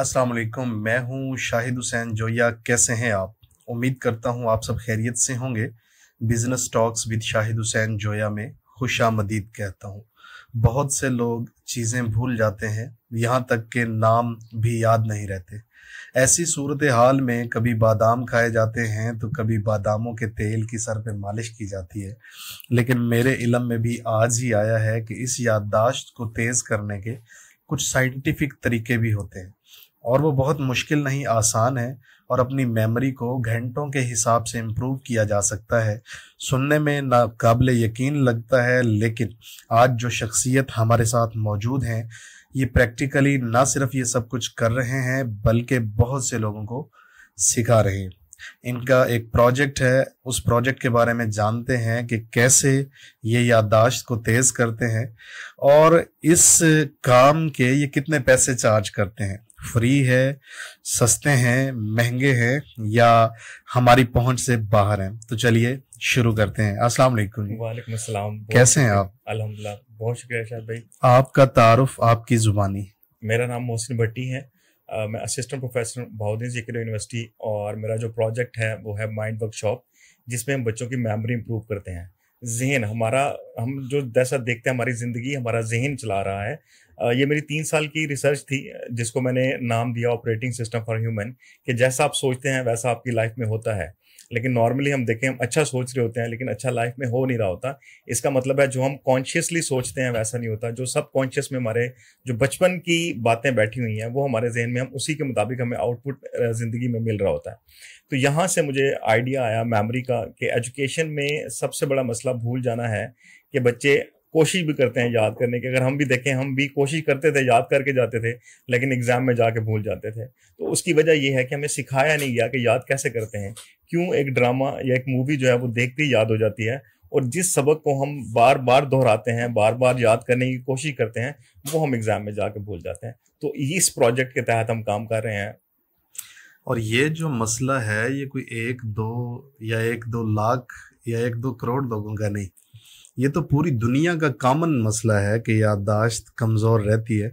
अस्सलाम वालेकुम मैं हूं शाहिद हुसैन जोया कैसे हैं आप उम्मीद करता हूं आप सब खैरियत से होंगे business talks with Shahid Hussain Zoya में खुश आमदीद कहता हूं बहुत से लोग चीज़ें भूल जाते हैं यहाँ तक के नाम भी याद नहीं रहते ऐसी सूरत हाल में कभी बादाम खाए जाते हैं तो कभी बादामों के तेल की सर पे मालिश की जाती है लेकिन मेरे इलम में भी आज ही आया है कि इस याददाश्त को तेज़ करने के कुछ साइंटिफिक तरीके भी होते हैं और वो बहुत मुश्किल नहीं आसान है और अपनी मेमोरी को घंटों के हिसाब से इम्प्रूव किया जा सकता है सुनने में नाकबिल यकीन लगता है लेकिन आज जो शख्सियत हमारे साथ मौजूद हैं ये प्रैक्टिकली ना सिर्फ ये सब कुछ कर रहे हैं बल्कि बहुत से लोगों को सिखा रहे हैं इनका एक प्रोजेक्ट है उस प्रोजेक्ट के बारे में जानते हैं कि कैसे ये याददाश्त को तेज़ करते हैं और इस काम के ये कितने पैसे चार्ज करते हैं फ्री है सस्ते हैं महंगे हैं या हमारी पहुंच से बाहर हैं तो चलिए शुरू करते हैं अस्सलाम वालेकुम वालेकुम अस्सलाम कैसे हैं आप अल्हम्दुलिल्लाह बहुत शुक्रिया शाह भाई आपका तारुफ आपकी जुबानी मेरा नाम मोहसिन भट्टी है आ, मैं असिस्टेंट प्रोफेसर बहाउद्दीन जिक्र यूनिवर्सिटी और मेरा जो प्रोजेक्ट है वो है माइंड वर्कशॉप जिसमें हम बच्चों की मेमोरी इंप्रूव करते हैं जहन हमारा हम जो जैसा देखते हैं हमारी ज़िंदगी हमारा जहन चला रहा है ये मेरी तीन साल की रिसर्च थी जिसको मैंने नाम दिया ऑपरेटिंग सिस्टम फॉर ह्यूमन कि जैसा आप सोचते हैं वैसा आपकी लाइफ में होता है लेकिन नॉर्मली हम देखें हम अच्छा सोच रहे होते हैं लेकिन अच्छा लाइफ में हो नहीं रहा होता इसका मतलब है जो हम कॉन्शियसली सोचते हैं वैसा नहीं होता जो सब कॉन्शियस में हमारे जो बचपन की बातें बैठी हुई हैं वो हमारे जहन में हम उसी के मुताबिक हमें आउटपुट ज़िंदगी में मिल रहा होता है तो यहाँ से मुझे आइडिया आया मेमोरी का कि एजुकेशन में सबसे बड़ा मसला भूल जाना है कि बच्चे कोशिश भी करते हैं याद करने की अगर हम भी देखें हम भी कोशिश करते थे याद करके जाते थे लेकिन एग्जाम में जाके भूल जाते थे तो उसकी वजह यह है कि हमें सिखाया नहीं गया कि याद कैसे करते हैं क्यों एक ड्रामा या एक मूवी जो है वो देखते ही याद हो जाती है और जिस सबक को हम बार बार दोहराते हैं बार बार याद करने की कोशिश करते हैं वो हम एग्जाम में जाके भूल जाते हैं तो इस प्रोजेक्ट के तहत हम काम कर रहे हैं और ये जो मसला है ये कोई एक दो या एक दो लाख या एक दो करोड़ लोगों का नहीं ये तो पूरी दुनिया का कॉमन मसला है कि याददाश्त कमज़ोर रहती है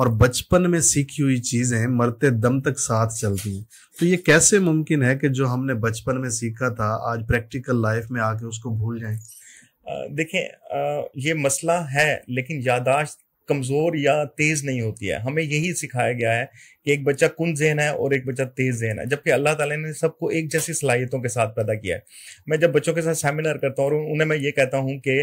और बचपन में सीखी हुई चीज़ें मरते दम तक साथ चलती हैं तो ये कैसे मुमकिन है कि जो हमने बचपन में सीखा था आज प्रैक्टिकल लाइफ में आके उसको भूल जाएं देखें ये मसला है लेकिन यादाश्त कमज़ोर या तेज़ नहीं होती है हमें यही सिखाया गया है कि एक बच्चा कुंद जहन है और एक बच्चा तेज जहन है जबकि अल्लाह ताला ने सबको एक जैसी सलाहियतों के साथ पैदा किया है मैं जब बच्चों के साथ सेमिनार करता हूँ और उन्हें मैं ये कहता हूँ कि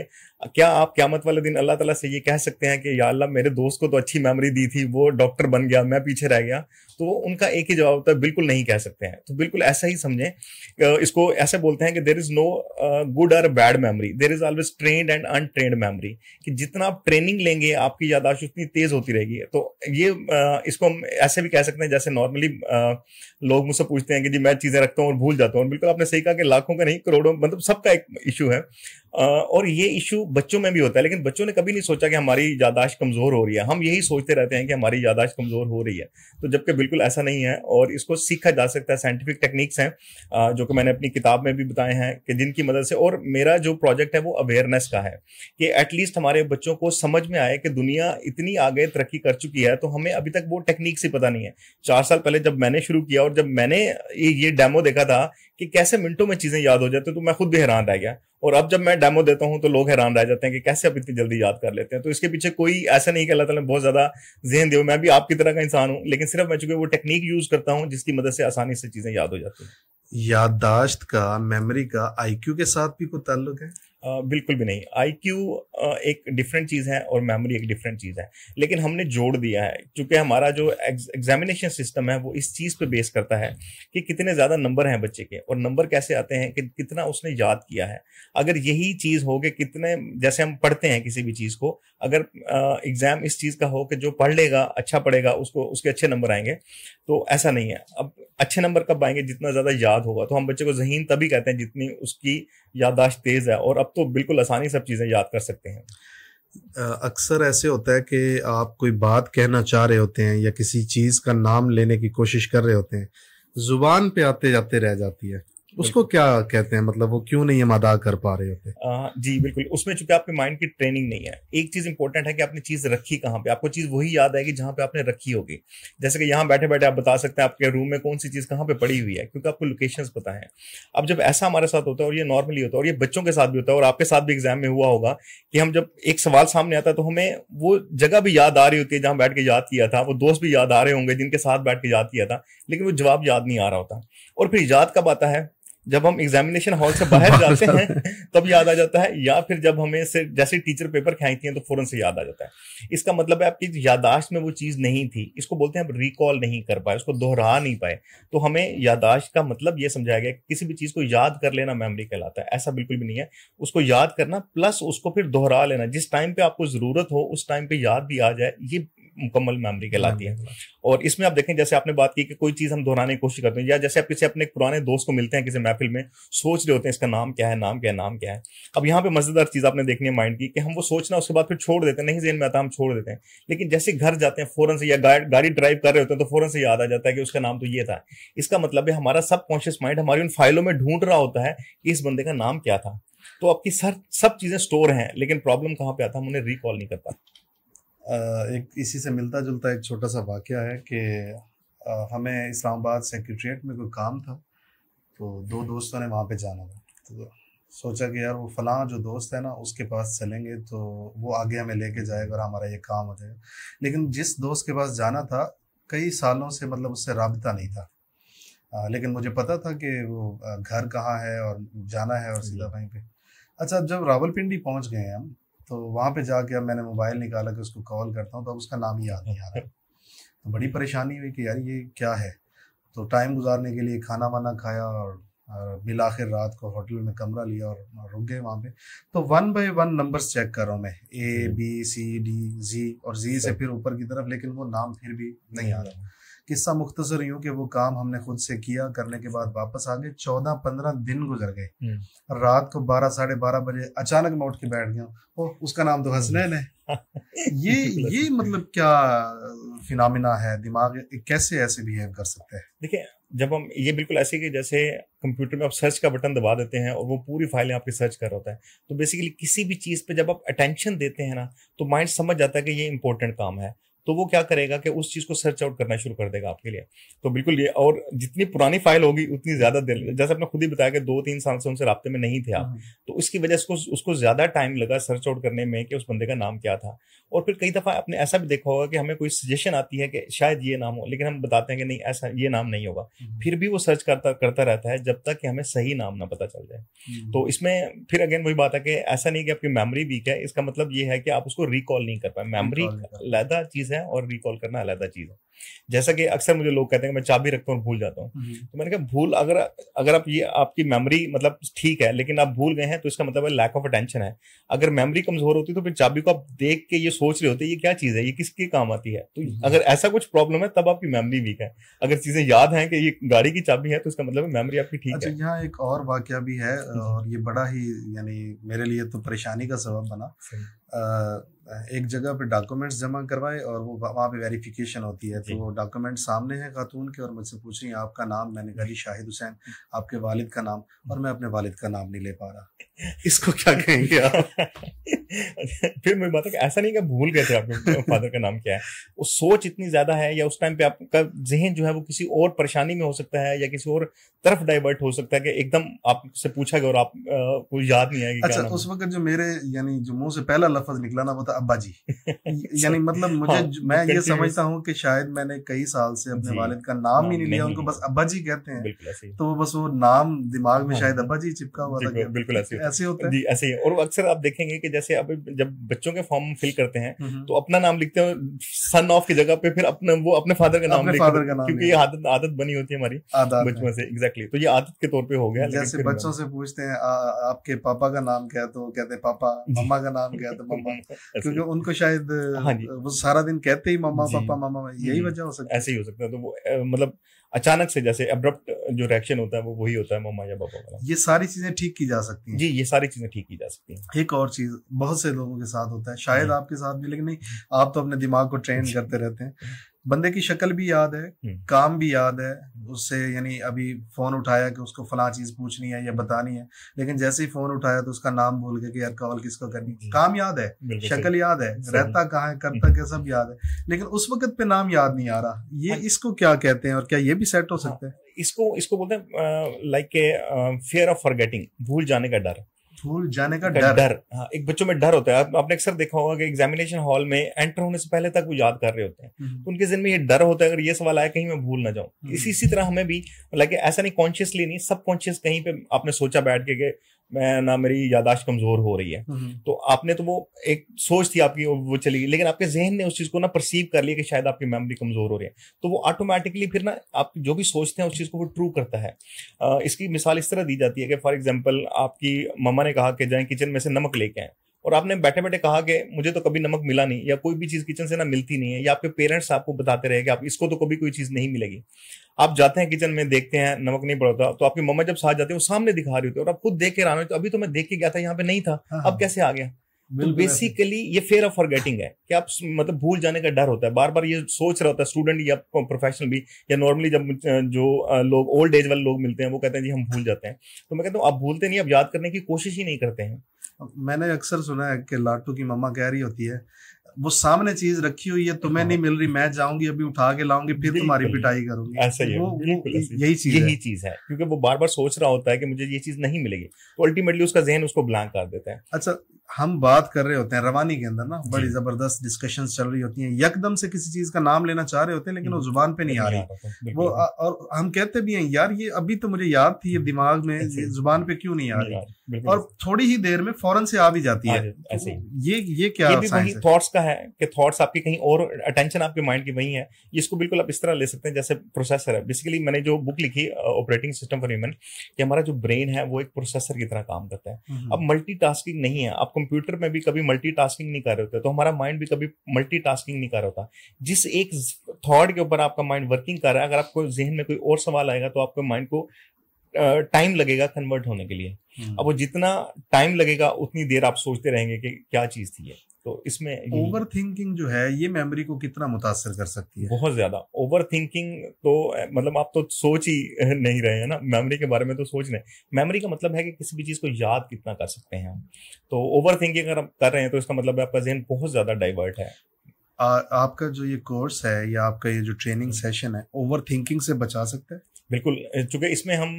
क्या आप क्यामत वाले दिन अल्लाह ताला से ये कह सकते हैं कि या अल्लाह मेरे दोस्त को तो अच्छी मेमोरी दी थी वो डॉक्टर बन गया मैं पीछे रह गया तो उनका एक ही जवाब होता है बिल्कुल नहीं कह सकते हैं तो बिल्कुल ऐसा ही समझें इसको ऐसे बोलते हैं कि देर इज नो गुड और bad memory there is always trained and untrained memory कि जितना आप ट्रेनिंग लेंगे आपकी यादाश्त उतनी तेज होती रहेगी तो ये इसको हम ऐसे भी कह सकते हैं जैसे नॉर्मली लोग मुझसे पूछते हैं कि जी मैं चीजें रखता हूँ और भूल जाता हूँ बिल्कुल आपने सही कहा कि लाखों का नहीं करोड़ों मतलब सबका एक इशू है और ये इशू बच्चों में भी होता है लेकिन बच्चों ने कभी नहीं सोचा कि हमारी यादाश्त कमज़ोर हो रही है हम यही सोचते रहते हैं कि हमारी यादाश्त कमज़ोर हो रही है तो जबकि बिल्कुल ऐसा नहीं है और इसको सीखा जा सकता है साइंटिफिक टेक्निक्स हैं जो कि मैंने अपनी किताब में भी बताए हैं कि जिनकी मदद से और मेरा जो प्रोजेक्ट है वो अवेयरनेस का है कि एटलीस्ट हमारे बच्चों को समझ में आए कि दुनिया इतनी आगे तरक्की कर चुकी है तो हमें अभी तक वो टेक्निक से पता नहीं है चार साल पहले जब मैंने शुरू किया और जब मैंने ये डेमो देखा था कि कैसे मिनटों में चीज़ें याद हो जाती तो मैं खुद भी हैरान रह गया और अब जब मैं डेमो देता हूँ तो लोग हैरान रह जाते हैं कि कैसे आप इतनी जल्दी याद कर लेते हैं तो इसके पीछे कोई ऐसा नहीं कि अल्लाह ताला बहुत ज्यादा जहन दे मैं भी आपकी तरह का इंसान हूँ लेकिन सिर्फ मैं चूंकि वो टेक्निक यूज करता हूँ जिसकी मदद से आसानी से चीजें याद हो जाती हैं याददाश्त का मेमोरी का आईक्यू के साथ भी कोई ताल्लुक है बिल्कुल भी नहीं क्यू एक डिफरेंट चीज़ है और मेमोरी एक डिफरेंट चीज़ है लेकिन हमने जोड़ दिया है क्योंकि हमारा जो एग्जामिनेशन सिस्टम है वो इस चीज़ पे बेस करता है कि कितने ज़्यादा नंबर हैं बच्चे के और नंबर कैसे आते हैं कि कितना उसने याद किया है अगर यही चीज़ हो कि कितने जैसे हम पढ़ते हैं किसी भी चीज़ को अगर एग्ज़ाम इस चीज़ का हो कि जो पढ़ लेगा अच्छा पढ़ेगा उसको उसके अच्छे नंबर आएंगे तो ऐसा नहीं है अब अच्छे नंबर कब आएंगे जितना ज़्यादा याद होगा तो हम बच्चे को जहीन तभी कहते हैं जितनी उसकी याददाश्त तेज़ है और आप तो बिल्कुल आसानी से सब चीज़ें याद कर सकते हैं अक्सर ऐसे होता है कि आप कोई बात कहना चाह रहे होते हैं या किसी चीज़ का नाम लेने की कोशिश कर रहे होते हैं ज़ुबान पे आते जाते रह जाती है उसको क्या कहते हैं मतलब वो क्यों नहीं हम अदा कर पा रहे होते आ, जी बिल्कुल उसमें चूंकि आपके माइंड की ट्रेनिंग नहीं है एक चीज इंपॉर्टेंट है कि आपने चीज रखी कहाँ पे आपको चीज वही याद आएगी जहाँ पे आपने रखी होगी जैसे कि यहाँ बैठे बैठे आप बता सकते हैं आपके रूम में कौन सी चीज कहाँ पे पड़ी हुई है क्योंकि आपको लोकेशन पता है अब जब ऐसा हमारे साथ होता है और ये नॉर्मली होता है और ये बच्चों के साथ भी होता है और आपके साथ भी एग्जाम में हुआ होगा कि हम जब एक सवाल सामने आता है तो हमें वो जगह भी याद आ रही होती है जहाँ बैठ के याद किया था वो दोस्त भी याद आ रहे होंगे जिनके साथ बैठ के याद किया था लेकिन वो जवाब याद नहीं आ रहा होता और फिर याद कब आता है जब हम एग्जामिनेशन हॉल से बाहर जाते हैं तब याद आ जाता है या फिर जब हमें से जैसे टीचर पेपर खेचती हैं तो फौरन से याद आ जाता है इसका मतलब है आपकी यादाश्त में वो चीज़ नहीं थी इसको बोलते हैं आप रिकॉल नहीं कर पाए उसको दोहरा नहीं पाए तो हमें यादाश्त का मतलब ये समझाया गया किसी भी चीज़ को याद कर लेना मेमोरी कहलाता है ऐसा बिल्कुल भी नहीं है उसको याद करना प्लस उसको फिर दोहरा लेना जिस टाइम पे आपको ज़रूरत हो उस टाइम पे याद भी आ जाए ये मुकम्मल मेमोरी कहलाती है और इसमें आप देखें जैसे आपने बात की कि कोई चीज़ हम दोहराने की कोशिश करते हैं या जैसे आप किसी अपने पुराने दोस्त को मिलते हैं किसी महफिल में सोच रहे होते हैं इसका नाम क्या है नाम क्या है नाम क्या है अब यहाँ पे मजेदार चीज़ आपने देखनी है माइंड की कि हम वो सोचना उसके बाद फिर छोड़ देते हैं नहीं जेन में आता हम छोड़ देते हैं लेकिन जैसे घर जाते हैं फ़ौरन से या गाड़ी ड्राइव कर रहे होते हैं तो फ़ौरन से याद आ जाता है कि उसका नाम तो ये था इसका मतलब है हमारा सब कॉन्शियस माइंड हमारी उन फाइलों में ढूंढ रहा होता है कि इस बंदे का नाम क्या था तो आपकी सर सब चीज़ें स्टोर हैं लेकिन प्रॉब्लम कहाँ पे आता हम उन्हें रिकॉल नहीं कर पाते एक इसी से मिलता जुलता एक छोटा सा वाक़ है कि हमें इस्लामाबाद सेक्रट्रिएट में कोई काम था तो दो दोस्तों ने वहाँ पे जाना था तो सोचा कि यार वो फलां जो दोस्त है ना उसके पास चलेंगे तो वो आगे हमें लेके जाएगा और हमारा ये काम हो जाएगा लेकिन जिस दोस्त के पास जाना था कई सालों से मतलब उससे रबता नहीं था आ, लेकिन मुझे पता था कि वो घर कहाँ है और जाना है और सीधा वहीं पे अच्छा जब रावलपिंडी पहुँच गए हम तो वहाँ पे जाके अब मैंने मोबाइल निकाला कि उसको कॉल करता हूँ तो अब उसका नाम ही याद नहीं आ रहा तो बड़ी परेशानी हुई कि यार ये क्या है तो टाइम गुजारने के लिए खाना वाना खाया और बिल आखिर रात को होटल में कमरा लिया और, रुक गए वहाँ पे तो one by one numbers check कर रहा हूँ मैं ए हम्म। बी सी डी जी और जी से फिर ऊपर की तरफ लेकिन वो नाम फिर भी नहीं आ रहा किस्सा मुख्तर यूँ कि वो काम हमने खुद से किया करने के बाद वापस आ गए चौदह पंद्रह दिन गुजर गए हम्म। रात को बारह साढ़े बारह बजे अचानक मैं उठ के बैठ गया ओ उसका नाम तो हसनैन है ये ये मतलब क्या फिनमिना है दिमाग कैसे ऐसे बिहेव कर सकते हैं देखिए जब हम ये बिल्कुल ऐसे कि जैसे कंप्यूटर में आप सर्च का बटन दबा देते हैं और वो पूरी फाइलें आपकी सर्च कर रहा होता है तो बेसिकली किसी भी चीज़ पे जब आप अटेंशन देते हैं ना तो माइंड समझ जाता है कि ये इंपॉर्टेंट काम है तो वो क्या करेगा कि उस चीज को सर्च आउट करना शुरू कर देगा आपके लिए तो बिल्कुल ये और जितनी पुरानी फाइल होगी उतनी ज्यादा देर जैसे आपने खुद ही बताया कि दो तीन साल से उनसे रबते में नहीं थे आप हम्म। तो उसकी वजह से उसको ज्यादा टाइम लगा सर्च आउट करने में कि उस बंदे का नाम क्या था और फिर कई दफा आपने ऐसा भी देखा होगा कि हमें कोई सजेशन आती है कि शायद ये नाम हो लेकिन हम बताते हैं कि नहीं ऐसा ये नाम नहीं होगा हम्म। फिर भी वो सर्च करता करता रहता है जब तक कि हमें सही नाम ना पता चल जाए हम्म। तो इसमें फिर अगेन वही बात है कि ऐसा नहीं कि आपकी मेमोरी वीक है इसका मतलब ये है कि आप उसको रिकॉल नहीं कर पाए मेमोरी लहदा चीज है है और रिकॉल करना अलग चीज़ है जैसा कि अक्सर मुझे लोग कहते हैं कि मैं चाबी रखता हूँ भूल जाता हूँ हम्म। तो मैंने कहा भूल अगर अगर आप ये आपकी मेमोरी मतलब ठीक है लेकिन आप भूल गए हैं तो इसका मतलब है लैक ऑफ अटेंशन है अगर मेमोरी कमजोर होती तो फिर चाबी को आप देख के ये सोच रहे होते ये क्या चीज़ है ये किसके काम आती है तो हम्म। अगर ऐसा कुछ प्रॉब्लम है तब आपकी मेमोरी वीक है अगर चीज़ें याद है कि ये गाड़ी की चाबी है तो इसका मतलब मेमोरी आपकी ठीक अच्छा, है यहाँ एक और वाक्य भी है हम्म। और ये बड़ा ही यानी मेरे लिए तो परेशानी का सबब बना है एक जगह पे डॉक्यूमेंट्स जमा करवाए और वो वहाँ पे वेरिफिकेशन होती है तो वो डॉक्यूमेंट सामने है खातून के और मुझसे पूछ रही है आपका नाम मैंने कहा जी शाहिद हुसैन आपके वालिद का नाम और मैं अपने वालिद का नाम नहीं ले पा रहा इसको क्या कहेंगे आप फिर मुझे बात ऐसा नहीं कि भूल गए थे आपके फादर का नाम क्या है वो सोच इतनी ज़्यादा है या उस टाइम पे आपका जहन जो है वो किसी और परेशानी में हो सकता है या किसी और तरफ डाइवर्ट हो सकता है कि एकदम आपसे पूछा गया और आपको याद नहीं आएगी अच्छा उस वक्त जो मेरे यानी जो मुंह से पहला लफज निकला ना वो था अब्बा जी यानी मतलब मुझे हाँ, मैं ये समझता हूँ कि शायद मैंने कई साल से अपने वालिद का नाम ही हाँ, नहीं लिया उनको बस अब्बा जी कहते हैं तो वो बस वो नाम दिमाग में हाँ। शायद अब्बा जी चिपका हुआ था बिल्कुल ऐसे होता है ऐसे और अक्सर आप देखेंगे कि जैसे अब जब बच्चों के फॉर्म फिल करते हैं हम्म, हम्म। तो अपना नाम लिखते हैं सन ऑफ की जगह पे फिर अपने वो अपने फादर का नाम फादर का नाम क्योंकि ये आदत आदत बनी होती है हमारी बचपन से एग्जैक्टली तो ये आदत के तौर पर हो गया जैसे बच्चों से पूछते हैं आपके पापा का नाम क्या तो कहते हैं पापा मम्मा का नाम क्या तो मम्मा क्योंकि उनको शायद हाँ जी वो सारा दिन कहते ही मामा पापा मामा यही वजह हो सकता है ऐसे ही हो सकता है तो वो मतलब अचानक से जैसे अब्रप्ट जो रिएक्शन होता है वो वही होता है मम्मा या पापा वाला ये सारी चीजें ठीक की जा सकती हैं जी ये सारी चीजें ठीक की जा सकती हैं एक और चीज बहुत से लोगों के साथ होता है शायद आपके साथ भी लेकिन नहीं आप तो अपने दिमाग को ट्रेन करते रहते हैं बंदे की शक्ल भी याद है हम्म। काम भी याद है उससे यानी अभी फोन उठाया कि उसको फला चीज पूछनी है या हम्म। बतानी है लेकिन जैसे ही फोन उठाया तो उसका नाम भूल गया कि यार कॉल किसको करनी काम याद है शक्ल याद है रहता कहाँ है करता क्या सब याद है लेकिन उस वक्त पे नाम याद नहीं आ रहा ये हाँ। इसको क्या कहते हैं और क्या ये भी सेट हो हाँ, सकते हैं इसको इसको बोलते हैं लाइक फेयर ऑफ फॉरगेटिंग भूल जाने का डर भूल जाने का डर डर हाँ, एक बच्चों में डर होता है आपने अक्सर देखा होगा कि एग्जामिनेशन हॉल में एंटर होने से पहले तक वो याद कर रहे होते हैं हम्म। उनके जिन में ये डर होता है अगर ये सवाल आया कहीं मैं भूल ना जाऊं हम्म। इसी इसी तरह हमें भी मतलब ऐसा नहीं कॉन्शियसली नहीं सब कॉन्शियस कहीं पे आपने सोचा बैठ के मैं ना मेरी यादाश्त कमजोर हो रही है हम्म। तो आपने तो वो एक सोच थी आपकी वो चली गई लेकिन आपके जहन ने उस चीज को ना परसीव कर लिया कि शायद आपकी मेमोरी कमजोर हो रही है तो वो ऑटोमेटिकली फिर ना आप जो भी सोचते हैं उस चीज को वो ट्रू करता है इसकी मिसाल इस तरह दी जाती है कि फॉर एग्जाम्पल आपकी मम्मा ने कहा कि जाए किचन में से नमक लेके आए और आपने बैठे बैठे कहा कि मुझे तो कभी नमक मिला नहीं या कोई भी चीज़ किचन से ना मिलती नहीं है या आपके पेरेंट्स आपको बताते रहे कि आप इसको तो कभी कोई चीज़ नहीं मिलेगी आप जाते हैं किचन में देखते हैं नमक नहीं पड़ा तो आपकी मम्मा जब साथ जाते हैं वो सामने दिखा रही होती है और आप खुद देख के रहा तो अभी तो मैं देख के गया था यहाँ पे नहीं था हाँ, अब हाँ। कैसे आ गया तो बेसिकली ये फेयर ऑफ फॉरगेटिंग है कि आप मतलब भूल जाने का डर होता है बार बार ये सोच रहा होता है स्टूडेंट या प्रोफेशनल भी या नॉर्मली जब जो लोग ओल्ड एज वाले लोग मिलते हैं वो कहते हैं जी हम भूल जाते हैं तो मैं कहता हूँ आप भूलते नहीं आप याद करने की कोशिश ही नहीं करते हैं मैंने अक्सर सुना है कि लाटू की मम्मा कह रही होती है वो सामने चीज रखी हुई है तुम्हें नहीं हाँ। मिल रही मैं जाऊंगी अभी उठा के लाऊंगी फिर तुम्हारी पिटाई करूंगी ऐसा ही यही चीज यही चीज है क्योंकि वो बार बार सोच रहा होता है कि मुझे ये चीज नहीं मिलेगी तो अल्टीमेटली उसका जहन उसको ब्लैंक कर देता है अच्छा हम बात कर रहे होते हैं रवानी के अंदर ना बड़ी जबरदस्त डिस्कशन चल रही होती हैं यकदम से किसी चीज का नाम लेना चाह रहे होते हैं लेकिन वो हम्म। जुबान पे नहीं आ रही वो और हम कहते भी हैं यार ये अभी तो मुझे याद थी ये हम्म। दिमाग में ये जुबान पे क्यों नहीं आ रही और थोड़ी ही देर में फौरन से आ भी जाती है तो ये ये क्या थॉट्स का है कि थॉट्स आपके कहीं और अटेंशन आपके माइंड की वहीं है इसको बिल्कुल आप इस तरह ले सकते हैं जैसे प्रोसेसर है बेसिकली मैंने जो बुक लिखी ऑपरेटिंग सिस्टम फॉर ह्यूमन कि हमारा जो ब्रेन है वो एक प्रोसेसर की तरह काम करता है हम्म। अब मल्टी नहीं है आप कंप्यूटर में भी कभी मल्टी नहीं कर रहे होते तो हमारा माइंड भी कभी मल्टी नहीं कर रहा होता जिस एक थॉट के ऊपर आपका माइंड वर्किंग कर रहा है अगर आपको जहन में कोई और सवाल आएगा तो आपके माइंड को टाइम लगेगा कन्वर्ट होने के लिए हम्म। अब वो जितना टाइम लगेगा उतनी देर आप सोचते रहेंगे कि क्या चीज थी है। तो इसमें ओवर थिंकिंग जो है ये मेमोरी को कितना मुतासर कर सकती है बहुत ज्यादा ओवर थिंकिंग तो मतलब आप तो सोच ही नहीं रहे हैं ना मेमोरी के बारे में तो सोच रहे मेमोरी का मतलब है कि किसी भी चीज को याद कितना कर सकते हैं तो ओवर थिंकिंग अगर कर रहे हैं तो इसका मतलब आपका जहन बहुत ज्यादा डाइवर्ट है आ, आपका जो ये कोर्स है या आपका ये जो ट्रेनिंग हम्म। सेशन है ओवर थिंकिंग से बचा सकता है बिल्कुल चूंकि इसमें हम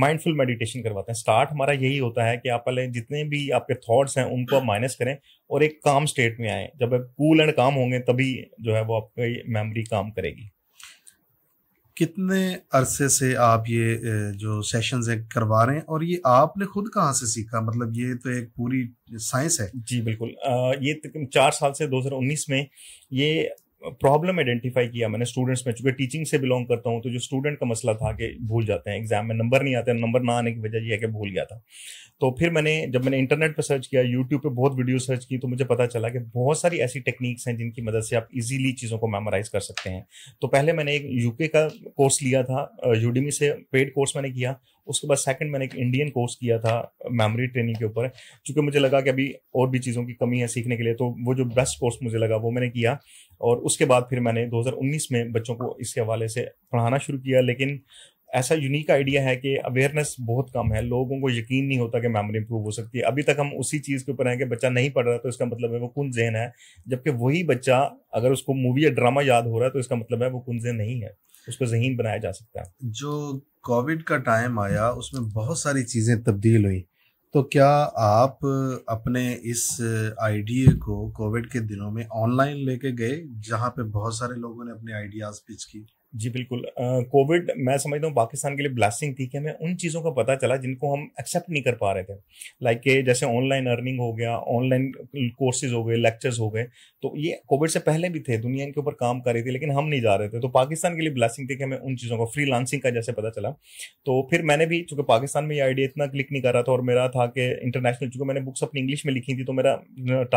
माइंडफुल मेडिटेशन करवाते हैं स्टार्ट हमारा यही होता है कि आप पहले जितने भी आपके थॉट्स हैं उनको आप माइनस करें और एक काम स्टेट में आए जब आप कूल एंड काम होंगे तभी जो है वो आपकी मेमोरी काम करेगी कितने अरसे से आप ये जो सेशंस है करवा रहे हैं और ये आपने खुद कहाँ से सीखा मतलब ये तो एक पूरी साइंस है जी बिल्कुल आ, ये चार साल से 2019 में ये प्रॉब्लम आइडेंटिफाई किया मैंने स्टूडेंट्स में चूंकि टीचिंग से बिलोंग करता हूँ तो जो स्टूडेंट का मसला था कि भूल जाते हैं एग्जाम में नंबर नहीं आते नंबर ना आने की वजह यह है कि भूल गया था तो फिर मैंने जब मैंने इंटरनेट पर सर्च किया यूट्यूब पर बहुत वीडियो सर्च की तो मुझे पता चला कि बहुत सारी ऐसी टेक्निक्स हैं जिनकी मदद से आप इजीली चीज़ों को मेमोराइज कर सकते हैं तो पहले मैंने एक यूके का कोर्स लिया था यूडीमी से पेड कोर्स मैंने किया उसके बाद सेकंड मैंने एक इंडियन कोर्स किया था मेमोरी ट्रेनिंग के ऊपर चूंकि मुझे लगा कि अभी और भी चीज़ों की कमी है सीखने के लिए तो वो जो बेस्ट कोर्स मुझे लगा वो मैंने किया और उसके बाद फिर मैंने 2019 में बच्चों को इसके हवाले से पढ़ाना शुरू किया लेकिन ऐसा यूनिक आइडिया है कि अवेयरनेस बहुत कम है लोगों को यकीन नहीं होता कि मेमोरी इंप्रूव हो सकती है अभी तक हम उसी चीज़ के ऊपर हैं कि बच्चा नहीं पढ़ रहा तो इसका मतलब है वो कुन जहन है जबकि वही बच्चा अगर उसको मूवी या ड्रामा याद हो रहा है तो इसका मतलब है वो कुन जहन नहीं है उसको जहन बनाया जा सकता है जो कोविड का टाइम आया उसमें बहुत सारी चीज़ें तब्दील हुई तो क्या आप अपने इस आइडिया को कोविड के दिनों में ऑनलाइन लेके गए जहाँ पे बहुत सारे लोगों ने अपने आइडियाज़ पिच की जी बिल्कुल कोविड मैं समझता हूँ पाकिस्तान के लिए ब्लास्टिंग थी कि हमें उन चीज़ों का पता चला जिनको हम एक्सेप्ट नहीं कर पा रहे थे लाइक like के जैसे ऑनलाइन अर्निंग हो गया ऑनलाइन कोर्सेज हो गए लेक्चर्स हो गए तो ये कोविड से पहले भी थे दुनिया इनके ऊपर काम कर रही थी लेकिन हम नहीं जा रहे थे तो पाकिस्तान के लिए ब्लास्टिंग थी कि हमें उन चीज़ों का फ्री का जैसे पता चला तो फिर मैंने भी चूँकि पाकिस्तान में ये आइडिया इतना क्लिक नहीं कर रहा था और मेरा था कि इंटरनेशनल चूँकि मैंने बुक्स अपनी इंग्लिश में लिखी थी तो मेरा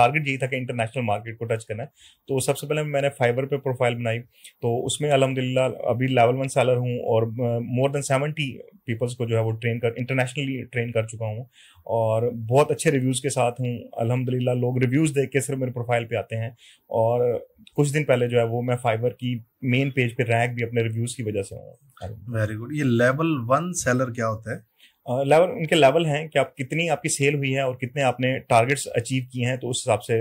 टारगेट यही था कि इंटरनेशनल मार्केट को टच करना है तो सबसे पहले मैंने फाइबर पर प्रोफाइल बनाई तो उसमें अलहमदिल्ला फिलहाल अभी लेवल वन सेलर हूँ और मोर देन सेवेंटी पीपल्स को जो है वो ट्रेन कर इंटरनेशनली ट्रेन कर चुका हूँ और बहुत अच्छे रिव्यूज़ के साथ हूँ अलहमदिल्ला लोग रिव्यूज़ देख के सिर्फ मेरे प्रोफाइल पे आते हैं और कुछ दिन पहले जो है वो मैं फाइबर की मेन पेज पे रैंक भी अपने रिव्यूज़ की वजह से हूँ वेरी गुड ये लेवल वन सेलर क्या होता है लेवल उनके लेवल हैं कि आप कितनी आपकी सेल हुई है और कितने आपने टारगेट्स अचीव किए हैं तो उस हिसाब से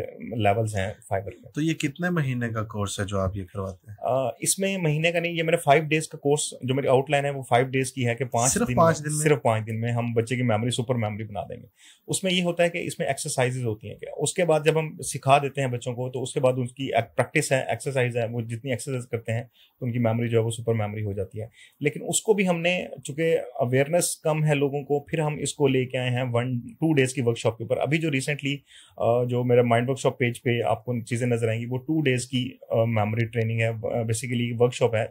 लेवल्स हैं फाइबर के तो ये कितने महीने का कोर्स है जो आप ये करवाते हैं इसमें महीने का नहीं ये मेरा फाइव डेज का कोर्स जो मेरी आउटलाइन है वो फाइव डेज की है कि पाँच सिर्फ दिन पाँच दिन में? सिर्फ पाँच दिन में हम बच्चे की मेमोरी सुपर मेमोरी बना देंगे उसमें ये होता है कि इसमें एक्सरसाइजेज होती हैं उसके बाद जब हम सिखा देते हैं बच्चों को तो उसके बाद उनकी प्रैक्टिस है एक्सरसाइज है वो जितनी एक्सरसाइज करते हैं तो उनकी मेमोरी जो है वो सुपर मेमोरी हो जाती है लेकिन उसको भी हमने चूंकि अवेयरनेस कम है लोग लोगों को फिर हम इसको लेके आए हैं वन टू डेज की वर्कशॉप के ऊपर अभी जो रिसेंटली जो मेरा माइंड वर्कशॉप पेज पे आपको चीज़ें नजर आएंगी वो टू डेज की मेमोरी ट्रेनिंग है बेसिकली वर्कशॉप है